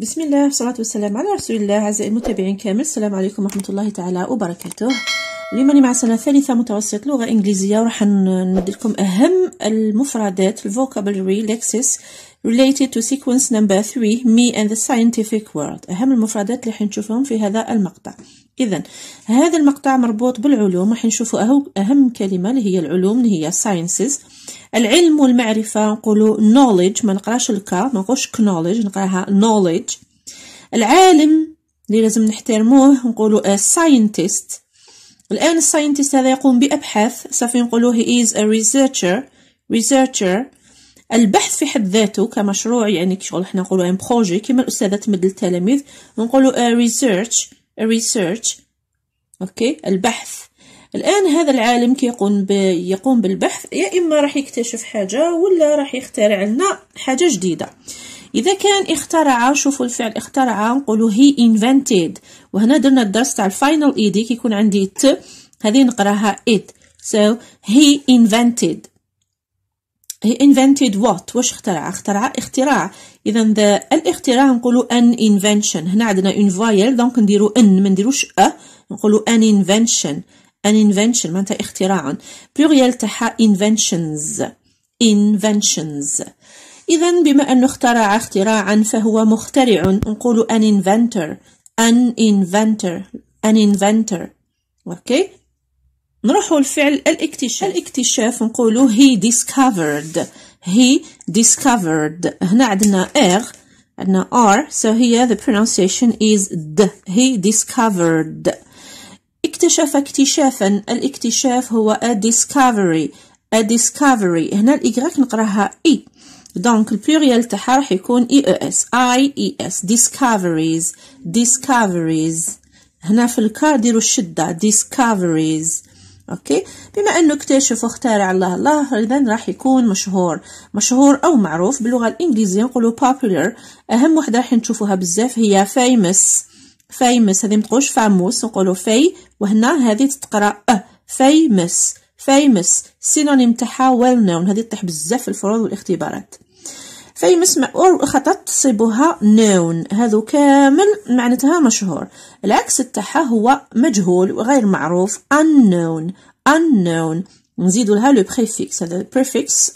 بسم الله والصلاة والسلام على رسول الله أعزائي المتابعين كامل السلام عليكم ورحمة الله تعالى وبركاته اليوم راني مع سنة ثالثة متوسط لغة إنجليزية وراح ندير أهم المفردات vocabulary lexis related to sequence number 3 me and the scientific world أهم المفردات اللي حنشوفهم في هذا المقطع إذا هذا المقطع مربوط بالعلوم راح نشوفوا أهم كلمة اللي هي العلوم اللي هي ساينسز العلم والمعرفة نقولوا نوليدج ما نقراش الكا ما نقولش كنوليدج نقراها نوليدج العالم اللي لازم نحترموه نقولوا ساينتست الآن الساينتست هذا يقوم بأبحاث صافي نقولوا هي از a ريسيرشر البحث في حد ذاته كمشروع يعني شغل حنا نقولوا ان بروجي كيما الأستاذة تمد التلاميذ نقولوا a research أوكي البحث الآن هذا العالم كيقوم يقوم بالبحث يا إما راح يكتشف حاجة ولا راح يخترع لنا حاجة جديدة إذا كان اخترع شوفوا الفعل اخترع نقولوا هي invented وهنا درنا الدرس تاع الفاينل اي دي كيكون عندي ت هذه نقراها it so he invented he invented what واش اخترع اخترع اختراع اذا الاختراع نقولوا ان انفنشن هنا عندنا اون فايل دونك نديروا ان ما نديروش ا نقولوا ان انفنشن ان انفنشن معناتها اختراعا بلوريال تاعها انفنشنز انفنشنز إذا بما أنه اخترع اختراعا فهو مخترع نقولو ان انفنتر ان انفنتر ان انفنتر أوكي نروحوا لفعل الاكتشاف الاكتشاف نقولوا هي ديسكفرد he discovered هنا عندنا r عندنا r so here the pronunciation is d he discovered اكتشف اكتشافا الاكتشاف هو a discovery a discovery هنا الاجراك نقراها اي دونك البلوريال تاعها راح يكون اي او اس اي اي اس discoveries discoveries هنا في الكار ديروا الشده discoveries أوكي بما أنه اكتشف واخترع الله الله إذا راح يكون مشهور مشهور أو معروف باللغة الإنجليزية نقولوا popular أهم وحدة راح نشوفوها بزاف هي famous famous هذه متقولش فاموس نقولوا في وهنا هذه تتقرا أه famous famous سينونيم تاعها well known هذه تطيح بزاف في الفروض والاختبارات فاي اسم خطط تصيبها نون هذو كامل معناتها مشهور العكس تاعها هو مجهول وغير معروف unknown unknown نزيدو لها لو بريفيكس هذا البريفيكس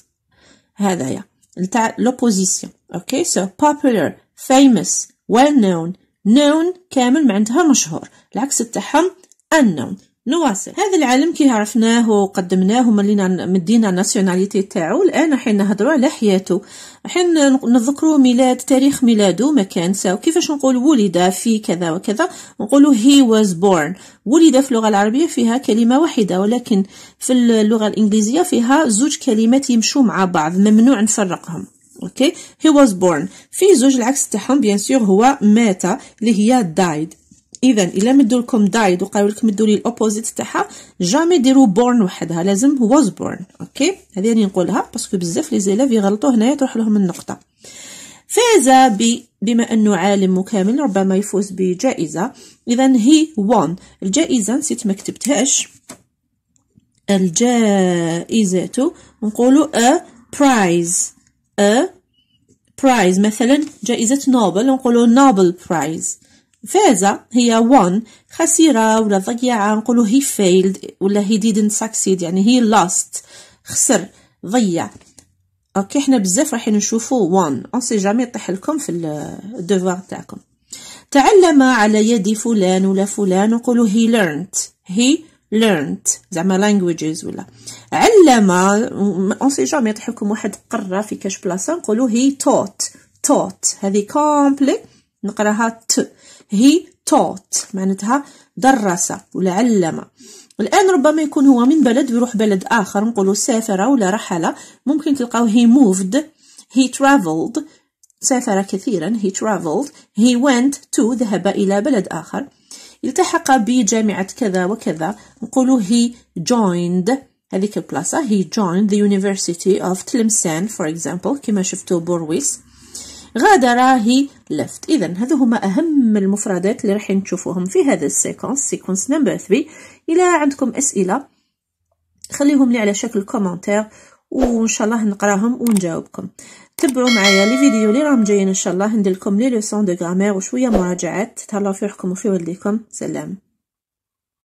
هذايا تاع لوبوزيسيون اوكي سو popular famous well known known كامل معناتها مشهور العكس تاعهم unknown نواصل هذا العالم كي عرفناه وقدمناه ومالينا مدينا ناسيوناليتي تاعو الان حين نهضروا على حياته حين نذكروا ميلاد تاريخ ميلاده ساو كيفاش نقول ولد في كذا وكذا نقولوا هي واز بورن ولد في اللغه العربيه فيها كلمه واحده ولكن في اللغه الانجليزيه فيها زوج كلمات يمشوا مع بعض ممنوع نفرقهم اوكي هي واز بورن في زوج العكس تاعهم بيان سور هو مات اللي هي دايد اذا الا مدوا لكم دايد وقالوا لكم مدوا لي الاوبوزيت تاعها جامي ديروا بورن وحدها لازم واز بورن اوكي هذه راني نقولها باسكو بزاف لي زيلاف يغلطوا هنايا تروح لهم النقطه فاز ب بما انه عالم مكامل ربما يفوز بجائزه اذا هي وان الجائزه نسيت ما كتبتهاش الجائزه نقولوا ا برايز ا برايز مثلا جائزه نوبل نقولوا نوبل برايز فاز هي won خسيرة ولا ضيعة نقولوا he failed ولا he didn't succeed يعني he lost خسر ضيع اوكي حنا بزاف راح نشوفوا وان اون سي جامي طيح لكم في الدوار تاعكم تعلم على يد فلان ولا فلان نقولوا he learned he learned زعما languages ولا علم اون سي جامي يطيح لكم واحد قرا في كاش بلاصة نقولوا he taught taught هذه كومبلي نقراها ت he taught معناتها درس ولا علم الآن ربما يكون هو من بلد ويروح بلد آخر نقولوا سافر ولا رحل ممكن تلقاو he moved he traveled سافر كثيرا he traveled he went to ذهب إلى بلد آخر التحق بجامعة كذا وكذا نقولوا he joined هذيك البلاصة he joined the University of تلمسان for example كما شفتوا بورويس غادر هي left إذا هذو هما أهم المفردات اللي راح نشوفوهم في هذا السيكونس سيكونس نمبر 3 إلى عندكم أسئلة خليهم لي على شكل كومنتير وان شاء الله نقراهم ونجاوبكم تبعوا معايا لي فيديو اللي راهم جايين ان شاء الله ندير لكم لي لوسون دو غرامير وشويه مراجعات تهلاو في روحكم وفي ولديكم سلام